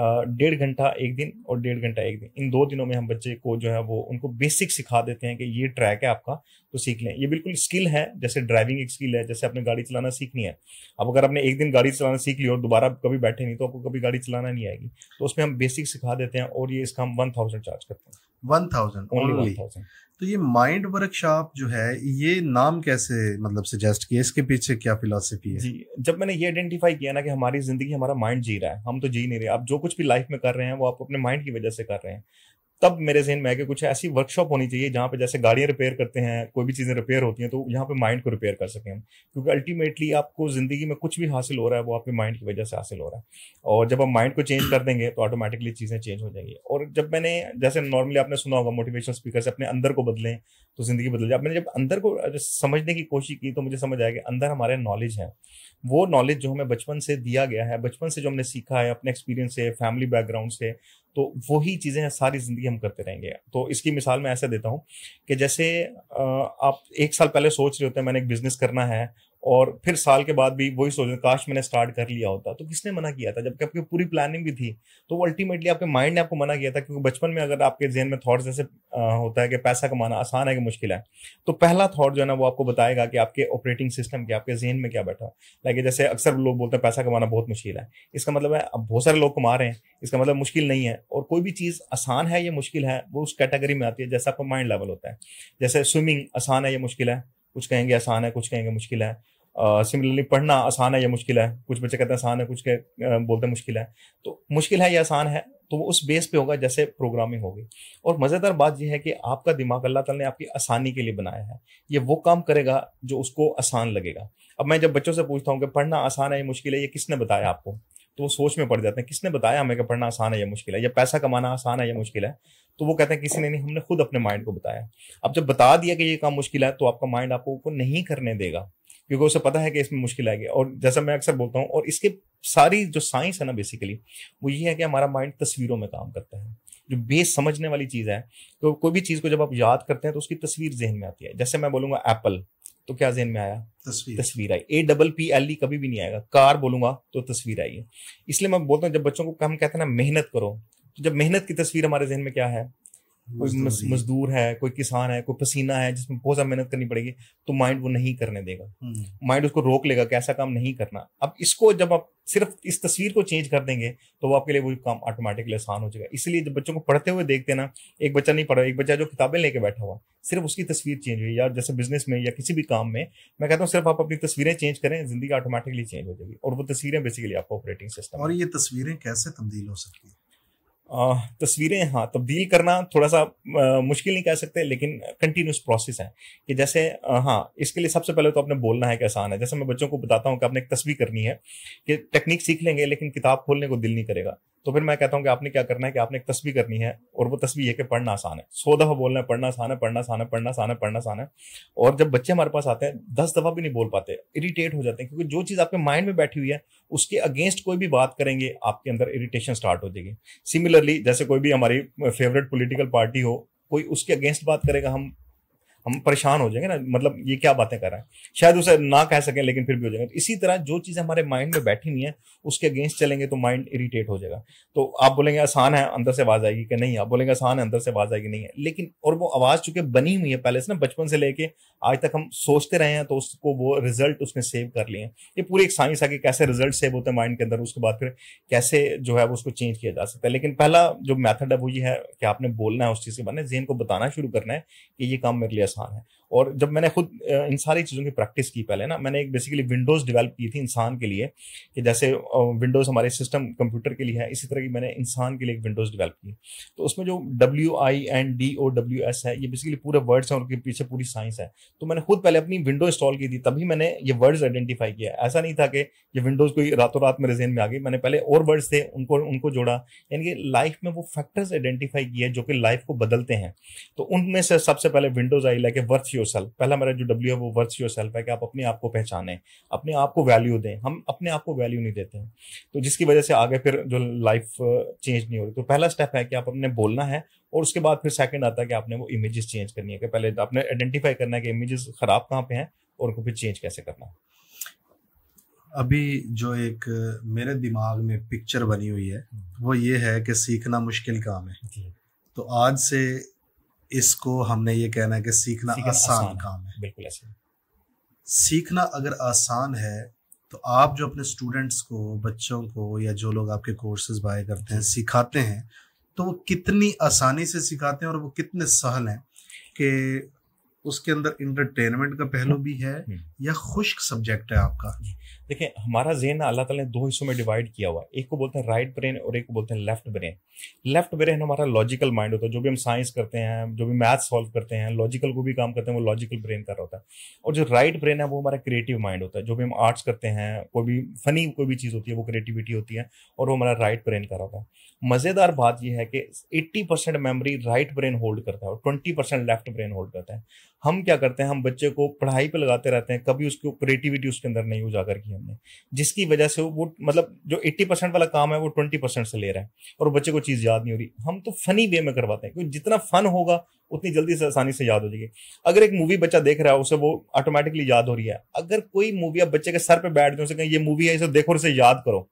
डेढ़ घंटा एक दिन और डेढ़ घंटा एक दिन इन दो दिनों में हम बच्चे को जो है वो उनको बेसिक सिखा देते हैं कि ये ट्रैक है आपका तो सीख लें ये बिल्कुल स्किल है जैसे ड्राइविंग एक स्किल है जैसे आपने गाड़ी चलाना सीखनी है अब अगर आपने एक दिन गाड़ी चलाना सीख ली और दोबारा कभी बैठे नहीं तो आपको कभी गाड़ी चलाना नहीं आएगी तो उसमें हम बेसिक सिखा देते हैं और ये इसका हम वन थाउजेंड चार्ज करते हैं one thousand only one thousand तो ये माइंड वर्कशॉप जो है ये नाम कैसे मतलब सजेस्ट किया इसके पीछे क्या फिलोसफी है जी जब मैंने ये आइडेंटिफाई किया ना कि हमारी जिंदगी हमारा माइंड जी रहा है हम तो जी नहीं रहे आप जो कुछ भी लाइफ में कर रहे हैं वो आप अपने माइंड की वजह से कर रहे हैं तब मेरे जहन में है कि कुछ ऐसी वर्कशॉप होनी चाहिए जहाँ पे जैसे गाड़ियाँ रिपेयर करते हैं कोई भी चीज़ें रिपेयर होती हैं तो यहाँ पे माइंड को रिपेयर कर सकें हम क्योंकि अल्टीमेटली आपको ज़िंदगी में कुछ भी हासिल हो रहा है वो आपके माइंड की वजह से हासिल हो रहा है और जब आप माइंड को चेंज कर देंगे तो ऑटोमेटिकली चीज़ें चेंज हो जाएंगी और जब मैंने जैसे नॉर्मली आपने सुना होगा मोटिवेशन स्पीकर से अपने अंदर को बदलें तो ज़िंदगी बदल जाए मैंने जब अंदर को समझने की कोशिश की तो मुझे समझ आया कि अंदर हमारे नॉलेज है वो नॉलेज जो हमें बचपन से दिया गया है बचपन से जो हमने सीखा है अपने एक्सपीरियंस से फैमिली बैकग्राउंड से तो वही चीज़ें सारी ज़िंदगी हम करते रहेंगे तो इसकी मिसाल मैं ऐसे देता हूँ कि जैसे आप एक साल पहले सोच रहे होते हैं मैंने एक बिजनेस करना है और फिर साल के बाद भी वही सोच काश मैंने स्टार्ट कर लिया होता तो किसने मना किया था जबकि आपकी पूरी प्लानिंग भी थी तो वो अल्टीमेटली आपके माइंड ने आपको मना किया था क्योंकि बचपन में अगर आपके जहन में थॉट्स जैसे होता है कि पैसा कमाना आसान है कि मुश्किल है तो पहला थॉट जो है ना वो आपको बताएगा कि आपके ऑपरेटिंग सिस्टम क्या आपके जहन में क्या बैठा लाइक जैसे अक्सर लोग बोलते हैं पैसा कमाना बहुत मुश्किल है इसका मतलब है अब बहुत सारे लोग कमा रहे हैं इसका मतलब मुश्किल नहीं है और कोई भी चीज़ आसान है या मुश्किल है वो उस कैटेगरी में आती है जैसा आपका माइंड लेवल होता है जैसे स्विमिंग आसान है या मुश्किल है कुछ कहेंगे आसान है कुछ कहेंगे मुश्किल है सिमिलरली uh, पढ़ना आसान है या मुश्किल है कुछ बच्चे कहते हैं आसान है कुछ के, बोलते हैं मुश्किल है तो मुश्किल है या आसान है तो वो उस बेस पे होगा जैसे प्रोग्रामिंग होगी और मज़ेदार बात यह है कि आपका दिमाग अल्लाह ताला ने आपकी आसानी के लिए बनाया है ये वो काम करेगा जो उसको आसान लगेगा अब मैं जब बच्चों से पूछता हूँ कि पढ़ना आसान है या मुश्किल है ये किसने बताया आपको तो वो सोच में पड़ जाते हैं किसने बताया हमें कि पढ़ना आसान है या मुश्किल है या पैसा कमाना आसान है या मुश्किल है तो वो कहते हैं किसी ने नहीं हमने खुद अपने माइंड को बताया अब जब बता दिया कि ये काम मुश्किल है तो आपका माइंड आपको नहीं करने देगा क्योंकि उसे पता है कि इसमें मुश्किल आएगी और जैसा मैं अक्सर बोलता हूँ और इसके सारी जो साइंस है ना बेसिकली वो ये है कि हमारा माइंड तस्वीरों में काम करता है जो बेस समझने वाली चीज़ है तो कोई भी चीज़ को जब आप याद करते हैं तो उसकी तस्वीर जहन में आती है जैसे मैं बोलूँगा एप्पल तो क्या जेन में आया तस्वीर तस्वीर आई A double P L E कभी भी नहीं आएगा कार बोलूंगा तो तस्वीर आई है इसलिए मैं बोलता हूँ जब बच्चों को हम कहते हैं ना मेहनत करो तो जब मेहनत की तस्वीर हमारे जहन में क्या है कोई मजदूर है कोई किसान है कोई पसीना है जिसमें बहुत ज्यादा मेहनत करनी पड़ेगी तो माइंड वो नहीं करने देगा हम्म। माइंड उसको रोक लेगा कि ऐसा काम नहीं करना अब इसको जब आप सिर्फ इस तस्वीर को चेंज कर देंगे तो वो आपके लिए वो काम ऑटोमेटिकली आसान हो जाएगा इसलिए जब बच्चों को पढ़ते हुए देखते ना एक बच्चा नहीं पढ़ा एक बच्चा जो किताबें लेके बैठा हुआ सिर्फ उसकी तस्वीर चेंज हुई या जैसे बिजनेस में या किसी भी काम में मैं कहता हूँ सिर्फ आप अपनी तस्वीरें चेंज करें जिंदगी ऑटोमेटिकली चेंज हो जाएगी और वो तस्वीरें बेसिकली आपका ऑपरेटिंग सिस्टम और ये तस्वीरें कैसे तब्दील हो सकती है तस्वीरें हाँ तब्दील करना थोड़ा सा मुश्किल नहीं कह सकते लेकिन कंटिन्यूस प्रोसेस है कि जैसे हाँ इसके लिए सबसे पहले तो आपने बोलना है कि आसान है जैसे मैं बच्चों को बताता हूँ कि आपने एक तस्वीर करनी है कि टेक्निक सीख लेंगे लेकिन किताब खोलने को दिल नहीं करेगा तो फिर मैं कहता हूँ कि आपने क्या करना है कि आपने एक तस्वीर करनी है और वो तस्वीर ये कि पढ़ना आसान है सौ दफा बोलना है पढ़ना आसान है पढ़ना आसान है पढ़ना आसान है पढ़ना आसान है और जब बच्चे हमारे पास आते हैं दस दफा भी नहीं बोल पाते इरिटेट हो जाते हैं क्योंकि जो चीज़ आपके माइंड में बैठी हुई है उसके अगेंस्ट कोई भी बात करेंगे आपके अंदर इरिटेशन स्टार्ट हो जाएगी सिमिलरली जैसे कोई भी हमारी फेवरेट पोलिटिकल पार्टी हो कोई उसके अगेंस्ट बात करेगा हम हम परेशान हो जाएंगे ना मतलब ये क्या बातें कर रहे हैं शायद उसे ना कह सकें लेकिन फिर भी हो जाएंगे तो इसी तरह जो चीजें हमारे माइंड में बैठी नहीं है उसके अगेंस्ट चलेंगे तो माइंड इरीटेट हो जाएगा तो आप बोलेंगे आसान है अंदर से आवाज़ आएगी कि नहीं आप बोलेंगे आसान है अंदर से आवाज़ आएगी नहीं है लेकिन और वो आवाज़ चूंकि बनी हुई है पहले से ना बचपन से लेके आज तक हम सोचते रहे हैं तो उसको वो रिजल्ट उसने सेव कर लिए ये पूरी एक साइंस है कि कैसे रिजल्ट सेव होते हैं माइंड के अंदर उसके बाद फिर कैसे जो है वो उसको चेंज किया जा सकता है लेकिन पहला जो मैथड है वो ये है कि आपने बोलना है उस चीज़ के बारे में जेन को बताना शुरू करना है कि ये काम मेरे लिए इंसान है और जब मैंने खुद इन सारी चीज़ों की प्रैक्टिस की पहले ना मैंने एक बेसिकली विंडोज़ डेवलप की थी इंसान के लिए कि जैसे विंडोज़ हमारे सिस्टम कंप्यूटर के लिए है इसी तरह की मैंने इंसान के लिए एक विंडोज़ डेवलप की तो उसमें जो W I N D O W S है ये बेसिकली पूरे वर्ड्स हैं उनके पीछे पूरी साइंस है तो मैंने खुद पहले अपनी विंडो इंस्टॉल की थी तभी मैंने ये वर्ड्स आइडेंटिफाई किया ऐसा नहीं था कि ये विंडोज़ कोई रातों रात मेरे जहन में आ गई मैंने पहले और वर्ड्स थे उनको उनको जोड़ा यानी कि लाइफ में वो फैक्टर्स आइडेंटिफाई किए जो कि लाइफ को बदलते हैं तो उनमें से सबसे पहले windows I like a worth yourself पहला मेरा जो डब्ल्यू है वो वर्थ योर सेल्फ है कि आप अपने आप को पहचाने अपने आप को वैल्यू दें हम अपने आप को वैल्यू नहीं देते हैं तो जिसकी वजह से आगे फिर जो लाइफ चेंज uh, नहीं हो रही तो पहला स्टेप है कि आप अपने बोलना है और उसके बाद फिर सेकेंड आता है कि आपने वो इमेजेस चेंज करनी है कि पहले आपने आइडेंटिफाई करना है कि इमेजेस खराब कहाँ पे हैं और उनको फिर चेंज कैसे करना है अभी जो एक uh, मेरे दिमाग में पिक्चर बनी हुई है वो ये है कि सीखना मुश्किल काम है तो आज से इसको हमने ये कहना है कि सीखना, सीखना आसान, आसान काम है बिल्कुल ऐसे सीखना अगर आसान है तो आप जो अपने स्टूडेंट्स को बच्चों को या जो लोग आपके कोर्सेज बाय करते हैं सिखाते हैं तो वो कितनी आसानी से सिखाते हैं और वो कितने सहल हैं कि उसके अंदर इंटरटेनमेंट का पहलू हम्म। भी है हम्म। या खुश्क सब्जेक्ट है आपका देखें हमारा जेन अल्लाह ताला ने दो हिस्सों में डिवाइड किया हुआ है एक को बोलते हैं राइट ब्रेन और एक को बोलते हैं लेफ्ट ब्रेन लेफ्ट ब्रेन हमारा लॉजिकल माइंड होता है जो भी हम साइंस करते हैं जो भी मैथ सॉल्व करते हैं लॉजिकल को भी काम करते हैं वो लॉजिकल ब्रेन का होता है और जो राइट ब्रेन है वो हमारा क्रिएटिव माइंड होता है जो भी हम आर्ट्स करते हैं कोई भी फनी कोई भी चीज़ होती है वो क्रिएटिविटी होती है और वो हमारा राइट ब्रेन का होता है मज़ेदार बात यह है कि eighty percent memory right brain hold करता है और twenty percent left brain hold करता है हम क्या करते हैं हम बच्चे को पढ़ाई पर लगाते रहते हैं कभी उसको क्रिएटिविटी उसके अंदर नहीं उजागर की हमने जिसकी वजह से वो मतलब जो 80 परसेंट वाला काम है वो 20 परसेंट से ले रहा है और बच्चे को चीज़ याद नहीं हो रही हम तो फनी वे में करवाते हैं क्योंकि जितना फन होगा उतनी जल्दी से आसानी से याद हो जाएगी अगर एक मूवी बच्चा देख रहा है उसे वो ऑटोमेटिकली याद हो रही है अगर कोई मूवी आप बच्चे के सर पर बैठ जाए उसे कहीं ये मूवी है इसे देखो और इसे याद करो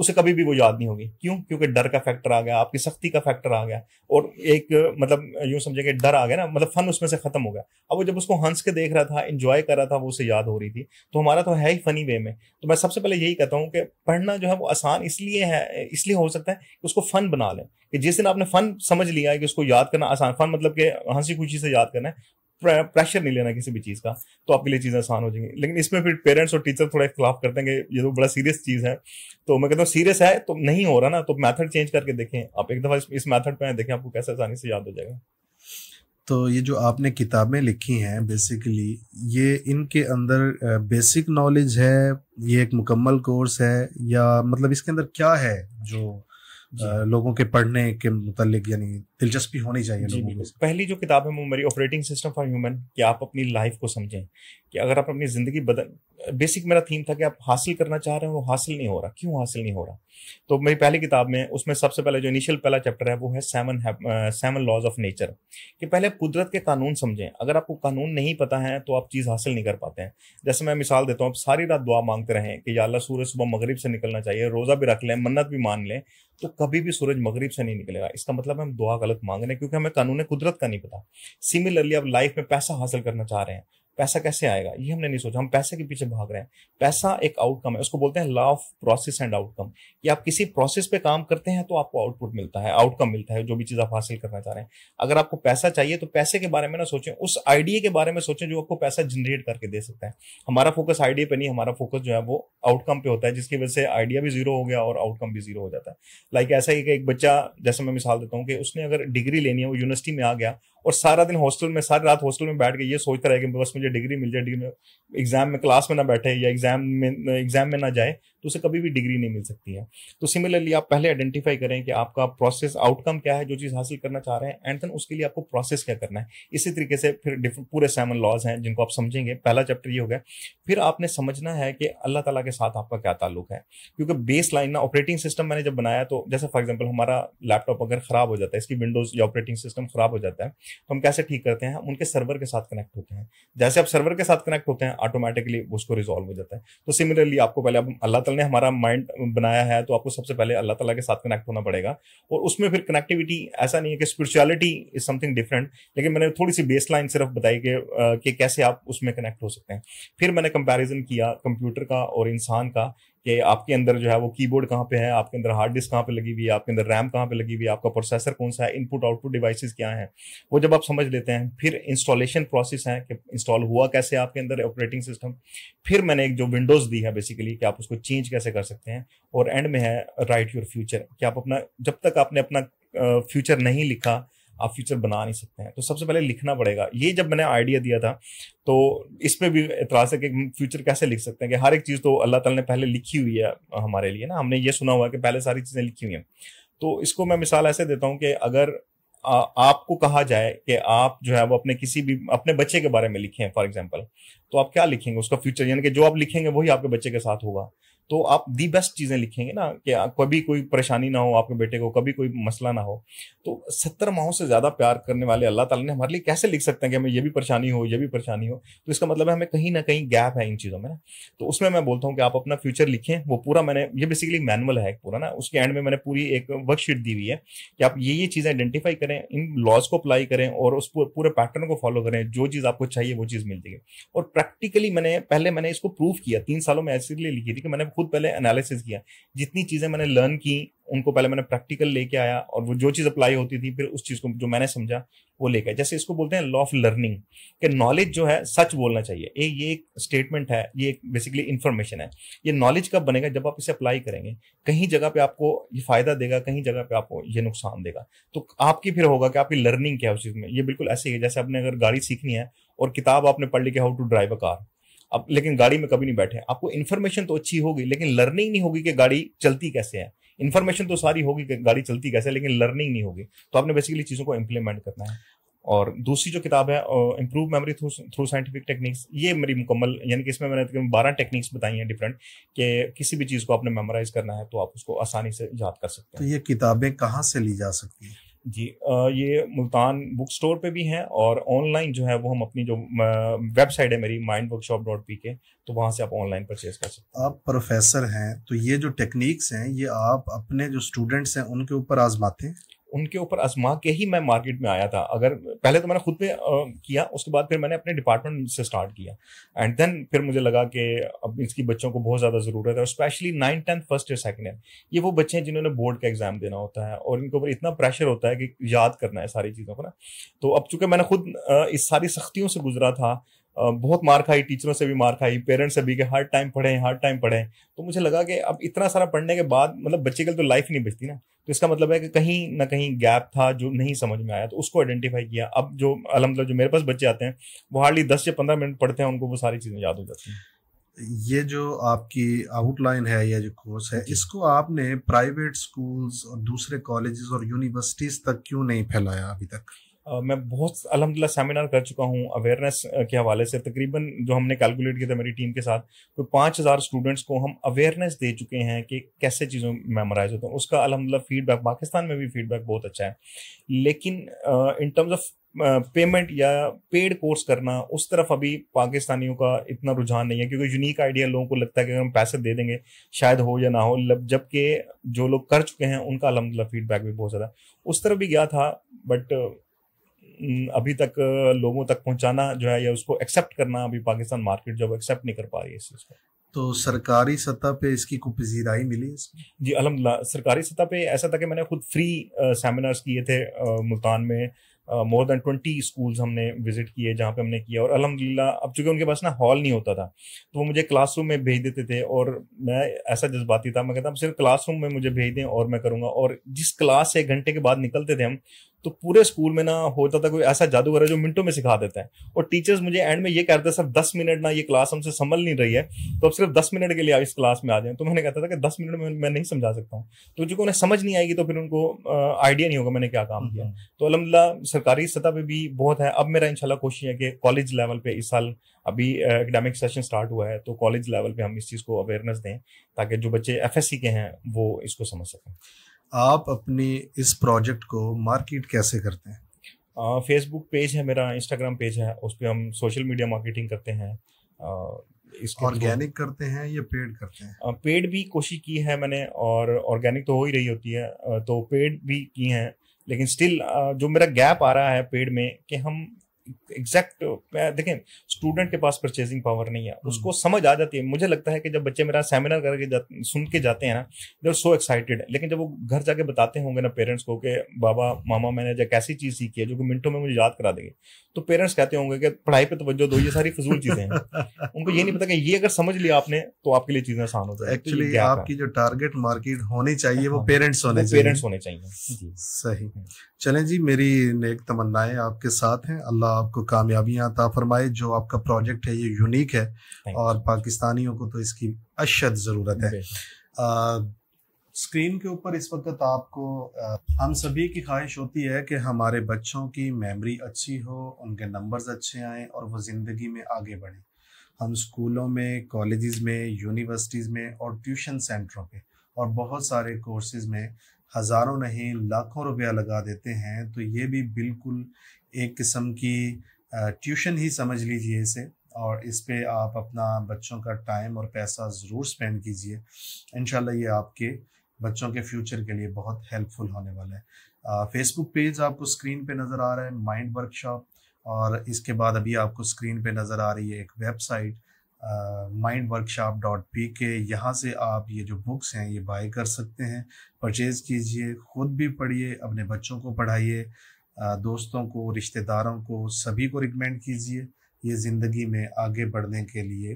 उसे कभी भी वो याद नहीं होगी क्यों क्योंकि डर का फैक्टर आ गया आपकी सख्ती का फैक्टर आ गया और एक मतलब यूं समझे कि डर आ गया ना मतलब फन उसमें से खत्म हो गया अब वो जब उसको हंस के देख रहा था इंजॉय कर रहा था वो उसे याद हो रही थी तो हमारा तो है ही फनी वे में तो मैं सबसे पहले यही कहता हूँ कि पढ़ना जो है वो आसान इसलिए है इसलिए हो सकता है कि उसको फन बना लें कि जिस दिन आपने फन समझ लिया है कि उसको याद करना आसान फन मतलब कि हंसी खुशी से याद करना है प्रेशर नहीं लेना किसी भी चीज़ का तो आपके लिए चीज़ें आसान हो जाएंगी लेकिन इसमें फिर पेरेंट्स और टीचर थोड़ा इख्तलाफ करते हैं कि ये तो बड़ा सीरियस चीज़ है तो मैं कहता हूँ सीरियस है तो नहीं हो रहा ना तो मैथड चेंज करके देखें आप एक दफ़ा इस मैथड पर देखें आपको कैसे आसानी से याद हो जाएगा तो ये जो आपने किताबें लिखी हैं बेसिकली ये इनके अंदर बेसिक नॉलेज है ये एक मुकम्मल कोर्स है या मतलब इसके अंदर क्या है जो लोगों के पढ़ने के मतलब यानी दिलचस्पी होनी चाहिए लोगों को पहली जो किताब है वो मेरी ऑपरेटिंग सिस्टम फॉर ह्यूमन कि आप अपनी लाइफ को समझें कि अगर आप अपनी ज़िंदगी बदल बेसिक मेरा थीम था कि आप हासिल करना चाह रहे हो वो हासिल नहीं हो रहा क्यों हासिल नहीं हो रहा तो मेरी पहली किताब में उसमें सबसे पहले जो इनिशियल पहला चैप्टर है वो है seven seven laws of nature कि पहले कुदरत के कानून समझें अगर आपको कानून नहीं पता है तो आप चीज़ हासिल नहीं कर पाते हैं जैसे मैं मिसाल देता हूँ आप सारी रात दुआ मांगते रहें कि अल्लाह सूरज सुबह मगरिब से निकलना चाहिए रोज़ा भी रख लें मन्नत भी मान लें तो कभी भी सूरज मगरिब से नहीं निकलेगा इसका मतलब हम दुआ गलत मांग रहे हैं क्योंकि हमें कानून कुदरत का नहीं पता सिमिलरली आप लाइफ में पैसा हासिल करना चाह रहे हैं पैसा कैसे आएगा ये हमने नहीं सोचा हम पैसे के पीछे भाग रहे हैं पैसा एक आउटकम है उसको बोलते हैं law of process and outcome कि आप किसी प्रोसेस पे काम करते हैं तो आपको आउटपुट मिलता है आउटकम मिलता है जो भी चीज़ आप हासिल करना चाह रहे हैं अगर आपको पैसा चाहिए तो पैसे के बारे में ना सोचें उस आइडिया के बारे में सोचें जो आपको पैसा जनरेट करके दे सकता है हमारा फोकस आइडिया पे नहीं हमारा फोकस जो है वो आउटकम पे होता है जिसकी वजह से आइडिया भी जीरो हो गया और आउटकम भी जीरो हो जाता है लाइक ऐसा ही एक बच्चा जैसे मैं मिसाल देता हूँ कि उसने अगर डिग्री लेनी है वो यूनिवर्सिटी में आ गया और सारा दिन हॉस्टल में सारी रात हॉस्टल में बैठ के ये सोचता रहे कि बस मुझे डिग्री मिल जाए डिग्री में एग्जाम में क्लास में ना बैठे या एग्जाम में एग्जाम में ना जाए तो उसे कभी भी डिग्री नहीं मिल सकती है तो सिमिलरली आप पहले आइडेंटिफाई करें कि आपका प्रोसेस आउटकम क्या है जो चीज़ हासिल करना चाह रहे हैं एंड देन उसके लिए आपको प्रोसेस क्या करना है इसी तरीके से फिर पूरे सेवन लॉज हैं जिनको आप समझेंगे पहला चैप्टर ये हो गया फिर आपने समझना है कि अल्लाह तला के साथ आपका क्या ताल्लुक है क्योंकि बेस लाइन ना ऑपरेटिंग सिस्टम मैंने जब बनाया तो जैसे फॉर एग्जाम्पल हमारा लैपटॉप अगर खराब हो जाता है इसकी विंडोज या ऑपरेटिंग सिस्टम खराब हो जाता है तो हम कैसे ठीक करते हैं उनके सर्वर के साथ कनेक्ट होते हैं जैसे आप सर्वर के साथ कनेक्ट होते हैं ऑटोमेटिकली उसको रिजॉल्व हो जाता है तो सिमिलरली आपको पहले अब अल्लाह तला ने हमारा माइंड बनाया है तो आपको सबसे पहले अल्लाह तला के साथ कनेक्ट होना पड़ेगा और उसमें फिर कनेक्टिविटी ऐसा नहीं है कि स्पिरिचुअलिटी इज समथिंग डिफरेंट लेकिन मैंने थोड़ी सी बेस सिर्फ बताई कि, कि कैसे आप उसमें कनेक्ट हो सकते हैं फिर मैंने कंपेरिजन किया कंप्यूटर का और इंसान का कि आपके अंदर जो है वो कीबोर्ड कहाँ पे है आपके अंदर हार्ड डिस्क कहाँ पे लगी हुई है आपके अंदर रैम कहाँ पे लगी हुई है आपका प्रोसेसर कौन सा है इनपुट आउटपुट डिवाइसेस क्या हैं वो जब आप समझ लेते हैं फिर इंस्टॉलेशन प्रोसेस है कि इंस्टॉल हुआ कैसे आपके अंदर ऑपरेटिंग सिस्टम फिर मैंने एक जो विंडोज दी है बेसिकली कि आप उसको चेंज कैसे कर सकते हैं और एंड में है राइट योर फ्यूचर कि आप अपना जब तक आपने अपना फ्यूचर नहीं लिखा आप फ्यूचर बना नहीं सकते हैं तो सबसे पहले लिखना पड़ेगा ये जब मैंने आइडिया दिया था तो इस पर भी एतराज है कि फ्यूचर कैसे लिख सकते हैं कि हर एक चीज़ तो अल्लाह तला ने पहले लिखी हुई है हमारे लिए ना हमने ये सुना हुआ है कि पहले सारी चीज़ें लिखी हुई हैं तो इसको मैं मिसाल ऐसे देता हूँ कि अगर आ, आपको कहा जाए कि आप जो है वो अपने किसी भी अपने बच्चे के बारे में लिखें फॉर एग्जाम्पल तो आप क्या लिखेंगे उसका फ्यूचर यानी कि जो आप लिखेंगे वही आपके बच्चे के साथ होगा तो आप दी बेस्ट चीज़ें लिखेंगे ना कि कभी कोई परेशानी ना हो आपके बेटे को कभी कोई मसला ना हो तो सत्तर माहों से ज़्यादा प्यार करने वाले अल्लाह ताला ने हमारे लिए कैसे लिख सकते हैं कि हमें ये भी परेशानी हो ये भी परेशानी हो तो इसका मतलब है हमें कहीं ना कहीं गैप है इन चीज़ों में ना तो उसमें मैं बोलता हूँ कि आप अपना फ्यूचर लिखें वो पूरा मैंने ये बेसिकली मैनुअल है पूरा ना उसके एंड में मैंने पूरी एक वर्कशीट दी हुई है कि आप ये ये चीज़ें आइडेंटिफाई करें इन लॉज को अप्लाई करें और उस पूरे पैटर्न को फॉलो करें जो चीज़ आपको चाहिए वो चीज़ मिल जाएगी और प्रैक्टिकली मैंने पहले मैंने इसको प्रूव किया तीन सालों में ऐसे लिखी थी कि मैंने खुद पहले एनालिसिस किया जितनी चीज़ें मैंने लर्न की उनको पहले मैंने प्रैक्टिकल लेके आया और वो जो चीज़ अप्लाई होती थी फिर उस चीज़ को जो मैंने समझा वो लेके जैसे इसको बोलते हैं लॉ ऑफ लर्निंग कि नॉलेज जो है सच बोलना चाहिए ए, ये एक स्टेटमेंट है ये एक बेसिकली इन्फॉर्मेशन है ये नॉलेज कब बनेगा जब आप इसे अप्लाई करेंगे कहीं जगह पे आपको ये फायदा देगा कहीं जगह पे आपको ये नुकसान देगा तो आपकी फिर होगा कि आपकी लर्निंग क्या है उस चीज़ में ये बिल्कुल ऐसे ही है जैसे आपने अगर गाड़ी सीखनी है और किताब आपने पढ़ ली कि how to drive a car आप लेकिन गाड़ी में कभी नहीं बैठे आपको इन्फॉर्मेशन तो अच्छी होगी लेकिन लर्निंग नहीं होगी कि गाड़ी चलती कैसे है इन्फॉर्मेशन तो सारी होगी कि गाड़ी चलती कैसे है लेकिन लर्निंग नहीं होगी तो आपने बेसिकली चीज़ों को इम्प्लीमेंट करना है और दूसरी जो किताब है improve memory through through scientific techniques ये मेरी मुकम्मल यानी कि इसमें मैंने बारह टेक्निक्स बताई हैं डिफरेंट कि किसी भी चीज़ को आपने मेमोराइज करना है तो आप उसको आसानी से याद कर सकते हैं तो ये किताबें कहाँ से ली जा सकती हैं जी ये मुल्तान बुक स्टोर पे भी हैं और ऑनलाइन जो है वो हम अपनी जो वेबसाइट है मेरी माइंड वर्कशॉप डॉट पी के तो वहाँ से आप ऑनलाइन परचेज कर सकते हैं आप प्रोफेसर हैं तो ये जो टेक्निक्स हैं ये आप अपने जो स्टूडेंट्स हैं उनके ऊपर आजमाते हैं उनके ऊपर आजमा के ही मैं मार्केट में आया था अगर पहले तो मैंने खुद पे किया उसके बाद फिर मैंने अपने डिपार्टमेंट से स्टार्ट किया एंड देन फिर मुझे लगा कि अब इसकी बच्चों को बहुत ज़्यादा ज़रूरत है और specially nine tenth first year second year ये वो बच्चे हैं जिन्होंने बोर्ड का एग्जाम देना होता है और इनके ऊपर इतना प्रेशर होता है कि याद करना है सारी चीज़ों को ना तो अब चूंकि मैंने खुद इस सारी सख्तियों से गुजरा था बहुत मार खाई टीचरों से भी मार खाई पेरेंट्स से भी कि हर टाइम पढ़ें हर टाइम पढ़ें तो मुझे लगा कि अब इतना सारा पढ़ने के बाद मतलब बच्चे के लिए तो लाइफ नहीं बचती ना तो इसका मतलब है कि कहीं ना कहीं गैप था जो नहीं समझ में आया तो उसको आइडेंटिफाई किया अब जो अलहमद मतलब जो मेरे पास बच्चे आते हैं वो हार्डली दस से पंद्रह मिनट पढ़ते हैं उनको वो सारी चीज़ें याद हो जाती हैं ये जो आपकी आउटलाइन है या जो कोर्स है इसको आपने प्राइवेट स्कूल्स और दूसरे कॉलेजेस और यूनिवर्सिटीज तक क्यों नहीं फैलाया अभी तक मैं बहुत अलहमदिल्ला सेमिनार कर चुका हूँ अवेयरनेस के हवाले से तकरीबन जो हमने कैलकुलेट किया था मेरी टीम के साथ तो पाँच हज़ार स्टूडेंट्स को हम अवेयरनेस दे चुके हैं कि कैसे चीज़ों में मेमोराइज होते हैं उसका अलहमदिल्ला फीडबैक पाकिस्तान में भी फीडबैक बहुत अच्छा है लेकिन इन टर्म्स ऑफ पेमेंट या पेड कोर्स करना उस तरफ अभी पाकिस्तानियों का इतना रुझान नहीं है क्योंकि यूनिक आइडिया लोगों को लगता है कि अगर हम पैसे दे देंगे शायद हो या ना हो जबकि जो लोग कर चुके हैं उनका अलहमदिल्ला फीडबैक भी बहुत ज़्यादा उस तरफ भी गया था बट अभी तक लोगों तक पहुंचाना जो है या उसको एक्सेप्ट करना अभी पाकिस्तान मार्केट जो एक्सेप्ट नहीं कर पा रही है इस चीज़ को तो सरकारी सतह पे इसकी कोई पजीराई मिली इसमें जी अलहमदिल्ला सरकारी सतह पे ऐसा था कि मैंने खुद फ्री सेमिनार्स किए थे आ, मुल्तान में मोर देन ट्वेंटी स्कूल्स हमने विजिट किए जहाँ पे हमने किया और अलहमदिल्ला अब चूंकि उनके पास ना हॉल नहीं होता था तो वो मुझे क्लासरूम में भेज देते थे और मैं ऐसा जज्बाती था मैं कहता सिर्फ क्लासरूम में मुझे भेज दें और मैं करूँगा और जिस क्लास से एक घंटे के बाद निकलते थे हम तो पूरे स्कूल में ना होता था कोई ऐसा जादूगर है जो मिनटों में सिखा देते हैं और टीचर्स मुझे एंड में ये कहते हैं सर दस मिनट ना ये क्लास हमसे संभल नहीं रही है तो अब सिर्फ दस मिनट के लिए आप इस क्लास में आ जाए तो मैंने कहता था कि दस मिनट में मैं नहीं समझा सकता हूँ तो जो उन्हें समझ नहीं आएगी तो फिर उनको आइडिया नहीं होगा मैंने क्या काम किया हम्म, हम्म। तो अलहमदिल्ला सरकारी सतह पर भी बहुत है अब मेरा इनशाला कोशिश है कि कॉलेज लेवल पे इस साल अभी एकेडमिक सेशन स्टार्ट हुआ है तो कॉलेज लेवल पर हम इस चीज़ को अवेयरनेस दें ताकि जो बच्चे एफ के हैं वो इसको समझ सकें आप अपने इस प्रोजेक्ट को मार्केट कैसे करते हैं फेसबुक पेज है मेरा इंस्टाग्राम पेज है उस पर हम सोशल मीडिया मार्केटिंग करते हैं ऑर्गेनिक करते हैं या पेड करते हैं पेड भी कोशिश की है मैंने और ऑर्गेनिक तो हो ही रही होती है तो पेड भी की हैं लेकिन स्टिल जो मेरा गैप आ रहा है पेड में कि हम एग्जैक्ट देखें स्टूडेंट के पास परचेजिंग पावर नहीं है हम्म। उसको समझ आ जाती है मुझे लगता है कि जब बच्चे मेरा सेमिनार करके सुन के जाते हैं ना दे आर सो एक्साइटेड लेकिन जब वो घर जाके बताते होंगे ना पेरेंट्स को कि बाबा मामा मैंने जब कैसी चीज सीखी है जो कि मिनटों में मुझे याद करा देंगे तो पेरेंट्स कहते होंगे कि पढ़ाई पर तवज्जो दो ये सारी फजूल चीजें हैं उनको ये नहीं पता कि ये अगर समझ लिया आपने तो आपके लिए चीजें आसान हो जाए एक्चुअली तो आपकी जो टारगेट मार्केट होनी चाहिए वो पेरेंट्स हाँ। होने पेरेंट्स होने चाहिए सही हम्म। चलें जी मेरी नेक तमन्नाएं आपके साथ हैं अल्लाह आपको कामयाबियां अता फरमाए जो आपका प्रोजेक्ट है ये यूनिक है और पाकिस्तानियों को तो इसकी अशद ज़रूरत है आ, स्क्रीन के ऊपर इस वक्त आपको आ, हम सभी की ख्वाहिश होती है कि हमारे बच्चों की मेमोरी अच्छी हो उनके नंबर्स अच्छे आए और वो ज़िंदगी में आगे बढ़ें हम स्कूलों में कॉलेजेस में यूनिवर्सिटीज़ में और ट्यूशन सेंटरों पे और बहुत सारे कोर्सेज में हज़ारों नहीं लाखों रुपया लगा देते हैं तो ये भी बिल्कुल एक किस्म की ट्यूशन ही समझ लीजिए इसे और इस पर आप अपना बच्चों का टाइम और पैसा ज़रूर स्पेंड कीजिए इन ये आपके बच्चों के फ्यूचर के लिए बहुत हेल्पफुल होने वाला है फेसबुक पेज आपको स्क्रीन पे नज़र आ रहा है माइंड वर्कशॉप और इसके बाद अभी आपको स्क्रीन पे नज़र आ रही है एक website mind workshop dot P K यहाँ से आप ये जो बुक्स हैं ये बाई कर सकते हैं परचेज़ कीजिए ख़ुद भी पढ़िए अपने बच्चों को पढ़ाइए दोस्तों को रिश्तेदारों को सभी को रिकमेंड कीजिए ये ज़िंदगी में आगे बढ़ने के लिए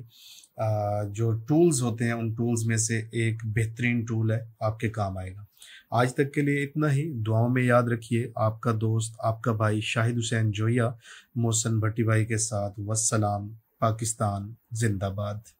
जो टूल्स होते हैं उन टूल्स में से एक बेहतरीन टूल है आपके काम आएगा आज तक के लिए इतना ही दुआओं में याद रखिए आपका दोस्त आपका भाई शाहिद हुसैन जोया मोहसन भट्टी भाई के साथ वसलाम पाकिस्तान जिंदाबाद